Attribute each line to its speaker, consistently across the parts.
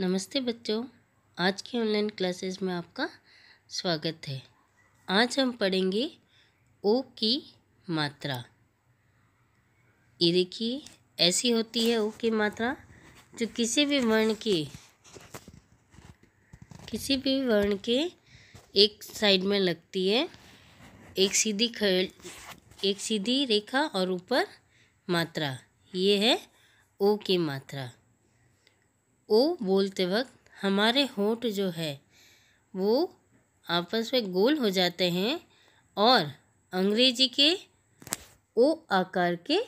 Speaker 1: नमस्ते बच्चों आज की ऑनलाइन क्लासेस में आपका स्वागत है आज हम पढ़ेंगे ओ की मात्रा ये देखिए ऐसी होती है ओ की मात्रा जो किसी भी वर्ण के किसी भी वर्ण के एक साइड में लगती है एक सीधी खड़ एक सीधी रेखा और ऊपर मात्रा ये है ओ की मात्रा ओ बोलते वक्त हमारे होठ जो है वो आपस में गोल हो जाते हैं और अंग्रेजी के ओ आकार के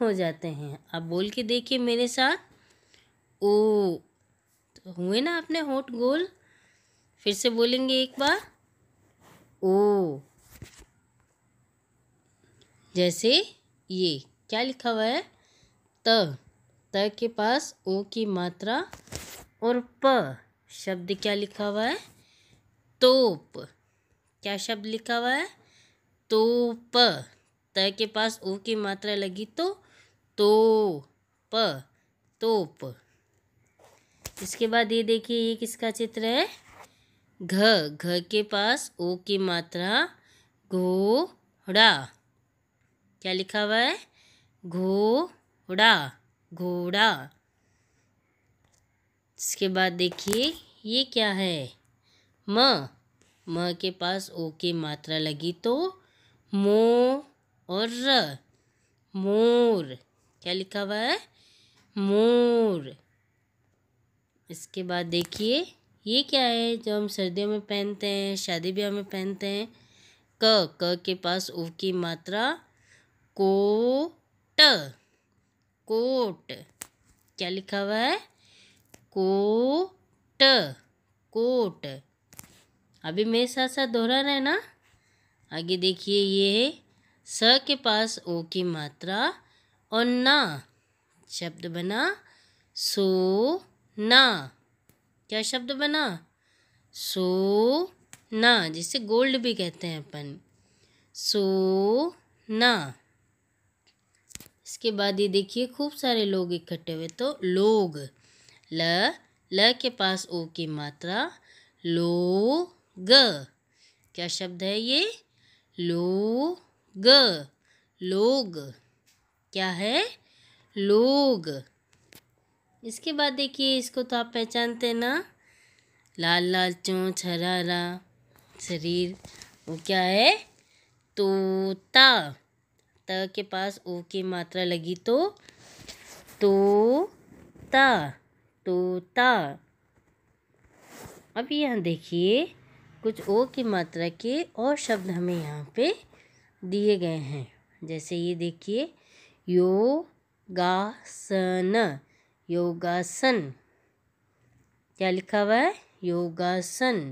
Speaker 1: हो जाते हैं आप बोल के देखिए मेरे साथ ओ तो हुए ना आपने होठ गोल फिर से बोलेंगे एक बार ओ जैसे ये क्या लिखा हुआ है त त के पास ओ की मात्रा और प शब्द क्या लिखा हुआ है तोप क्या शब्द लिखा हुआ है तोप त के पास ओ की मात्रा लगी तो तो प तोप इसके बाद ये देखिए ये किसका चित्र है घ घ के पास ओ की मात्रा घोड़ा क्या लिखा हुआ है घोड़ा घोड़ा इसके बाद देखिए ये क्या है म म के पास ओ की मात्रा लगी तो मो और र मोर क्या लिखा हुआ है मोर इसके बाद देखिए ये क्या है जो हम सर्दियों में पहनते हैं शादी ब्याह में पहनते हैं क क के पास ओ की मात्रा कोट कोट क्या लिखा हुआ है कोट कोट अभी मेरे साथ साथ दोहरा रहे ना आगे देखिए ये है स के पास ओ की मात्रा और ना शब्द बना सो ना क्या शब्द बना सो ना जिसे गोल्ड भी कहते हैं अपन सो ना इसके बाद ये देखिए खूब सारे लोग इकट्ठे हुए तो लोग ल ल के पास ओ की मात्रा लो ग क्या शब्द है ये ग लोग क्या है लोग इसके बाद देखिए इसको तो आप पहचानते ना लाल लाल चोंच हरा हरा शरीर वो क्या है तोता त के पास ओ की मात्रा लगी तो तोता तोता अब यहाँ देखिए कुछ ओ की मात्रा के और शब्द हमें यहाँ पे दिए गए हैं जैसे ये देखिए योगासन योगासन क्या लिखा हुआ है योगासन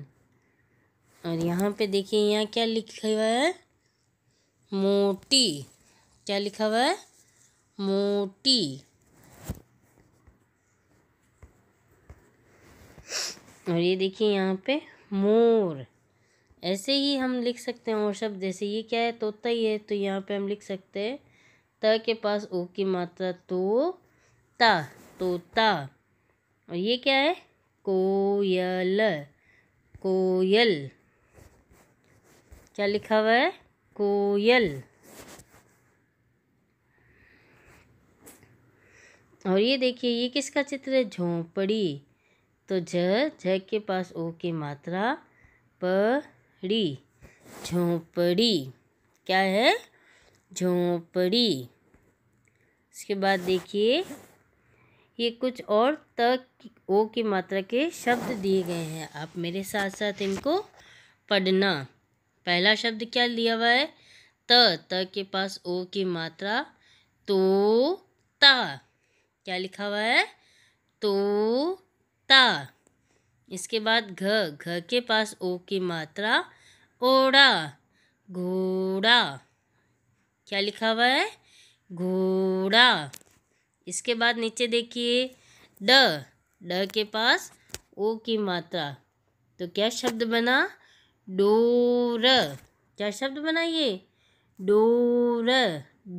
Speaker 1: और यहाँ पे देखिए यहाँ क्या लिखा हुआ है मोटी क्या लिखा हुआ है मोटी और ये देखिए यहाँ पे मोर ऐसे ही हम लिख सकते हैं और शब्द जैसे ये क्या है तोता ही है तो यहाँ पे हम लिख सकते हैं त के पास ओ की मात्रा तो ता तोता और ये क्या है कोयल कोयल क्या लिखा हुआ है कोयल और ये देखिए ये किसका चित्र है झोंपड़ी तो झ ज के पास ओ की मात्रा पड़ी झोंपड़ी क्या है झोंपड़ी इसके बाद देखिए ये कुछ और तक ओ की मात्रा के शब्द दिए गए हैं आप मेरे साथ साथ इनको पढ़ना पहला शब्द क्या लिया हुआ है त त के पास ओ की मात्रा तो ता क्या लिखा हुआ है तो ता इसके बाद घ घ के पास ओ की मात्रा ओड़ा घोड़ा क्या लिखा हुआ है घोड़ा इसके बाद नीचे देखिए ड ड के पास ओ की मात्रा तो क्या शब्द बना डोर क्या शब्द बना ये डोर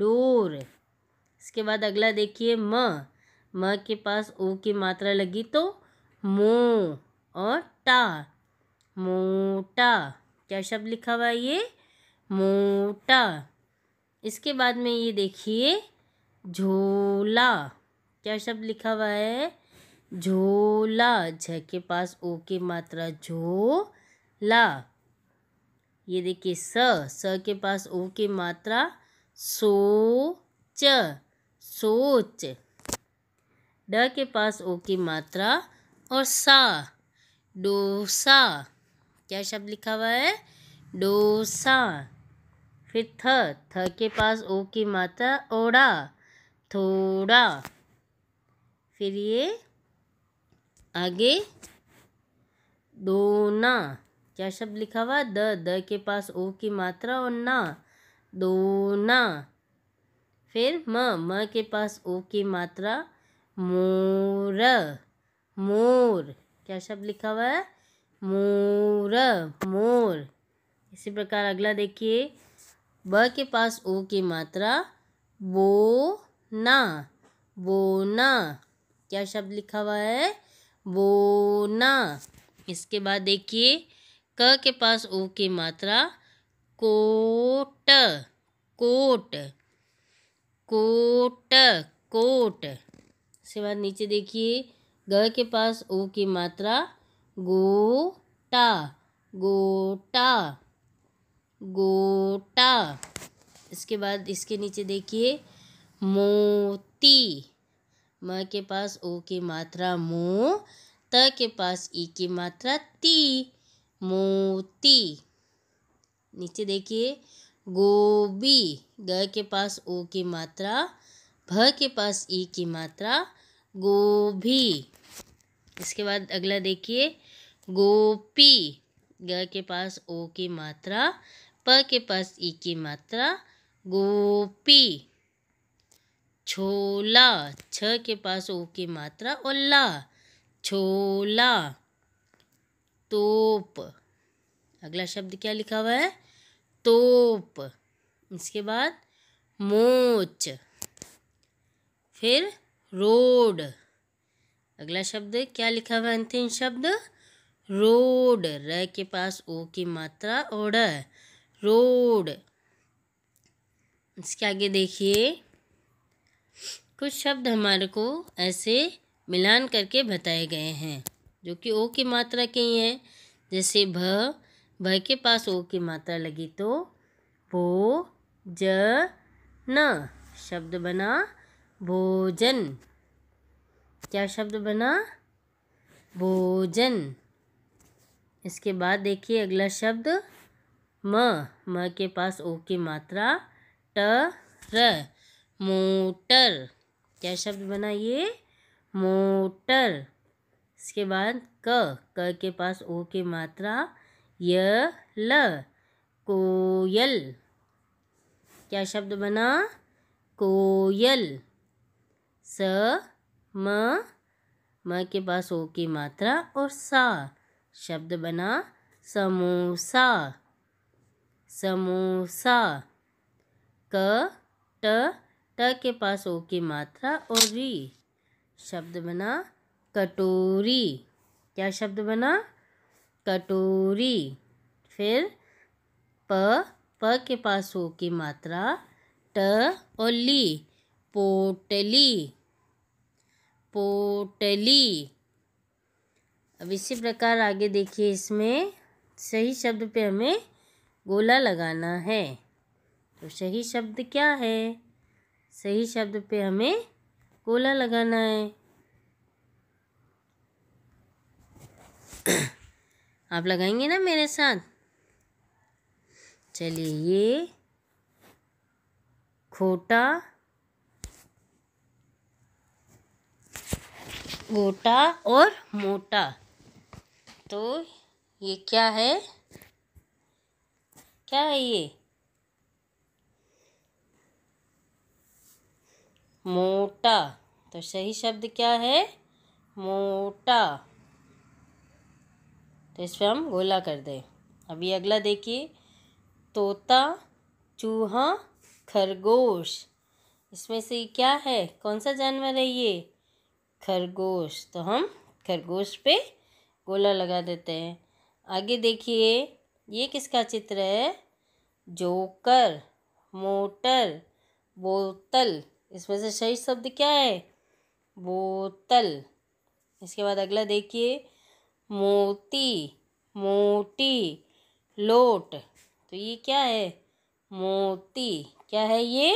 Speaker 1: डोर इसके बाद अगला देखिए म म के पास ओ की मात्रा लगी तो मो और टा मोटा क्या शब्द लिखा हुआ है ये मोटा इसके बाद में ये देखिए झोला क्या शब्द लिखा हुआ है झोला झ के पास ओ की मात्रा झो ला ये देखिए स स के पास ओ के मात्रा च सोच ड के पास ओ की मात्रा और सा डोसा क्या शब्द लिखा हुआ है डोसा फिर थ थ के पास ओ की मात्रा ओड़ा थोड़ा फिर ये आगे दोना क्या शब्द लिखा हुआ द द के पास ओ की मात्रा और ना दोना फिर म म के पास ओ की मात्रा मोर मोर क्या शब्द लिखा हुआ है मोर मोर इसी प्रकार अगला देखिए ब के पास ओ की मात्रा बो ना बोना क्या शब्द लिखा हुआ है बो ना इसके बाद देखिए क के पास ओ की मात्रा कोट कोट कोट कोट इसके बाद नीचे देखिए ग के पास ओ की मात्रा गोटा गोटा गोटा इसके बाद इसके नीचे देखिए मोती म के पास ओ की मात्रा मो त के पास ई की मात्रा ती मोती नीचे देखिए गोभी ग के पास ओ की मात्रा भ के पास ई की मात्रा गोभी इसके बाद अगला देखिए गोपी ग के पास ओ की मात्रा प के पास ई की मात्रा गोपी छोला छ के पास ओ की मात्रा और ला छोला तोप अगला शब्द क्या लिखा हुआ है तोप इसके बाद मोच फिर रोड अगला शब्द क्या लिखा हुआ अंतिम शब्द रोड र के पास ओ की मात्रा ओड रोड इसके आगे देखिए कुछ शब्द हमारे को ऐसे मिलान करके बताए गए हैं जो कि ओ की मात्रा के ही हैं जैसे भ भ के पास ओ की मात्रा लगी तो भो ज न शब्द बना भोजन क्या शब्द बना भोजन इसके बाद देखिए अगला शब्द म म के पास ओ की मात्रा ट र मोटर क्या शब्द बना ये मोटर इसके बाद क क के पास ओ की मात्रा य ल कोयल क्या शब्द बना कोयल स म म के पास ओ की मात्रा और सा शब्द बना समोसा समोसा क ट ट के पास ओ की मात्रा और री शब्द बना कटोरी क्या शब्द बना कटोरी फिर प प के पास ओ की मात्रा ट और ली पोटली पोटली अब इसी प्रकार आगे देखिए इसमें सही शब्द पे हमें गोला लगाना है तो सही शब्द क्या है सही शब्द पे हमें गोला लगाना है आप लगाएंगे ना मेरे साथ चलिए ये खोटा गोटा और मोटा तो ये क्या है क्या है ये मोटा तो सही शब्द क्या है मोटा तो इस पर हम गोला कर दें अभी अगला देखिए तोता चूहा खरगोश इसमें से क्या है कौन सा जानवर है ये खरगोश तो हम खरगोश पे गोला लगा देते हैं आगे देखिए ये किसका चित्र है जोकर मोटर बोतल इसमें से सही शब्द क्या है बोतल इसके बाद अगला देखिए मोती मोटी लोट तो ये क्या है मोती क्या है ये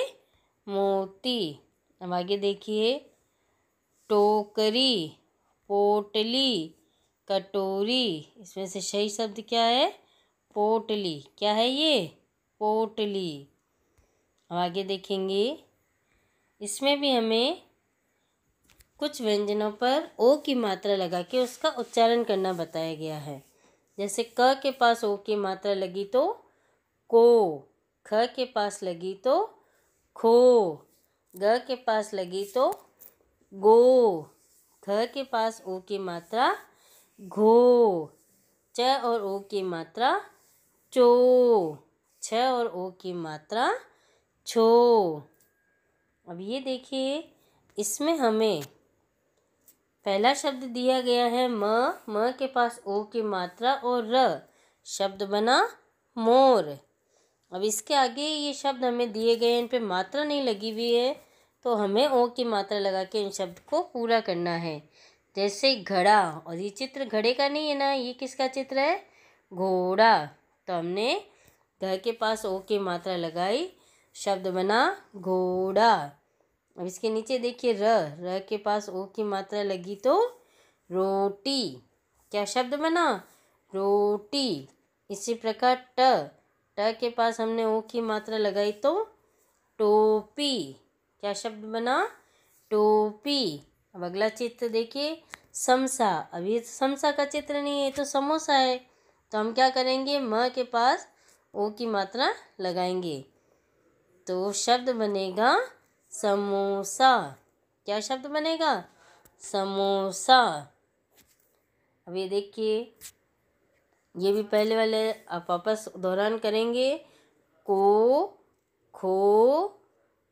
Speaker 1: मोती अब आगे देखिए टोकरी पोटली कटोरी इसमें से सही शब्द क्या है पोटली क्या है ये पोटली अब आगे देखेंगे इसमें भी हमें कुछ व्यंजनों पर ओ की मात्रा लगा के उसका उच्चारण करना बताया गया है जैसे क के पास ओ की मात्रा लगी तो को ख के पास लगी तो खो ग के पास लगी तो गो थ के पास ओ की मात्रा घो च और ओ की मात्रा चो छ और ओ की मात्रा छो अब ये देखिए इसमें हमें पहला शब्द दिया गया है म म के पास ओ की मात्रा और र शब्द बना मोर अब इसके आगे ये शब्द हमें दिए गए हैं इन पे मात्रा नहीं लगी हुई है तो हमें ओ की मात्रा लगा के इन शब्द को पूरा करना है जैसे घड़ा और ये चित्र घड़े का नहीं है ना ये किसका चित्र है घोड़ा तो हमने घर के पास ओ की मात्रा लगाई शब्द बना घोड़ा अब इसके नीचे देखिए र र के पास ओ की मात्रा लगी तो रोटी क्या शब्द बना रोटी इसी प्रकार ट ट के पास हमने ओ की मात्रा लगाई तो टोपी क्या शब्द बना टोपी अब अगला चित्र देखिए समसा अभी समसा का चित्र नहीं है तो समोसा है तो हम क्या करेंगे म के पास ओ की मात्रा लगाएंगे तो शब्द बनेगा समोसा क्या शब्द बनेगा समोसा अब ये देखिए ये भी पहले वाले आप वापस दौरान करेंगे को खो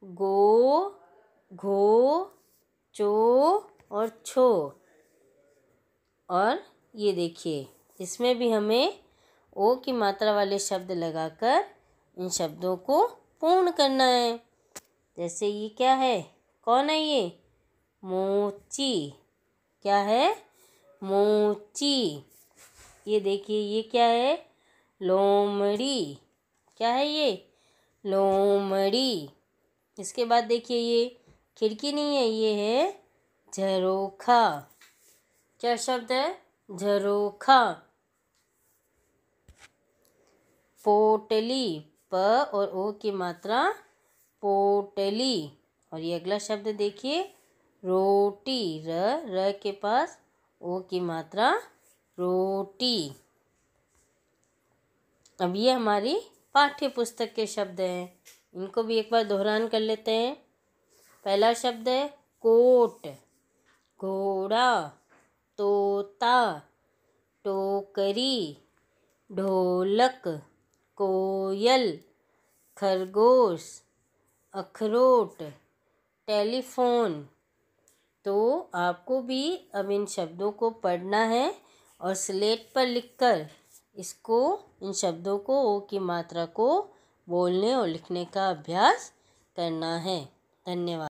Speaker 1: गो घो चो और छो और ये देखिए इसमें भी हमें ओ की मात्रा वाले शब्द लगाकर इन शब्दों को पूर्ण करना है जैसे ये क्या है कौन है ये मोची क्या है मोची ये देखिए ये क्या है लोमड़ी क्या है ये लोमड़ी इसके बाद देखिए ये खिड़की नहीं है ये है झरोखा क्या शब्द है झरोखा पोटली प और ओ की मात्रा पोटली और ये अगला शब्द देखिए रोटी र र के पास ओ की मात्रा रोटी अब ये हमारी पाठ्य पुस्तक के शब्द हैं इनको भी एक बार दोहरान कर लेते हैं पहला शब्द है कोट घोड़ा तोता टोकरी ढोलक कोयल खरगोश अखरोट टेलीफोन तो आपको भी अब इन शब्दों को पढ़ना है और स्लेट पर लिखकर इसको इन शब्दों को ओ की मात्रा को बोलने और लिखने का अभ्यास करना है धन्यवाद